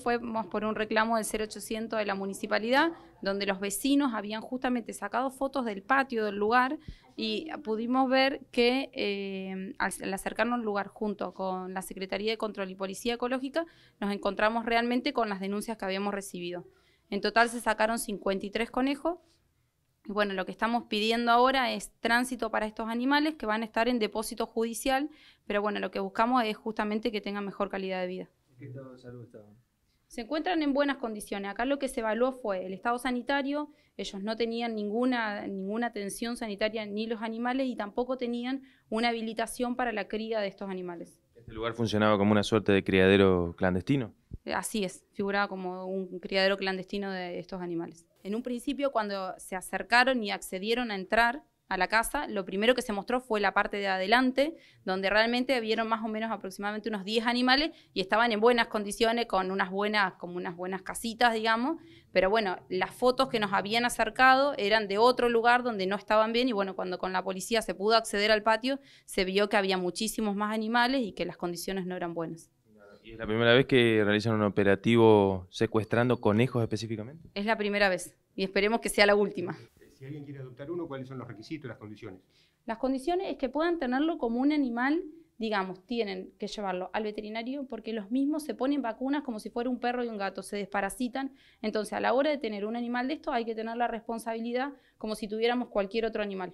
Fuimos por un reclamo del 0800 de la municipalidad, donde los vecinos habían justamente sacado fotos del patio del lugar y pudimos ver que eh, al acercarnos al lugar junto con la Secretaría de Control y Policía Ecológica, nos encontramos realmente con las denuncias que habíamos recibido. En total se sacaron 53 conejos, y bueno, lo que estamos pidiendo ahora es tránsito para estos animales que van a estar en depósito judicial, pero bueno, lo que buscamos es justamente que tengan mejor calidad de vida se encuentran en buenas condiciones. Acá lo que se evaluó fue el estado sanitario, ellos no tenían ninguna, ninguna atención sanitaria ni los animales y tampoco tenían una habilitación para la cría de estos animales. ¿Este lugar funcionaba como una suerte de criadero clandestino? Eh, así es, figuraba como un criadero clandestino de estos animales. En un principio, cuando se acercaron y accedieron a entrar, a la casa, lo primero que se mostró fue la parte de adelante, donde realmente vieron más o menos aproximadamente unos 10 animales y estaban en buenas condiciones, con unas buenas, como unas buenas casitas, digamos. Pero bueno, las fotos que nos habían acercado eran de otro lugar donde no estaban bien y bueno, cuando con la policía se pudo acceder al patio, se vio que había muchísimos más animales y que las condiciones no eran buenas. ¿Y es la primera vez que realizan un operativo secuestrando conejos específicamente? Es la primera vez y esperemos que sea la última si alguien quiere adoptar uno, ¿cuáles son los requisitos, las condiciones? Las condiciones es que puedan tenerlo como un animal, digamos, tienen que llevarlo al veterinario porque los mismos se ponen vacunas como si fuera un perro y un gato, se desparasitan. Entonces, a la hora de tener un animal de esto, hay que tener la responsabilidad como si tuviéramos cualquier otro animal.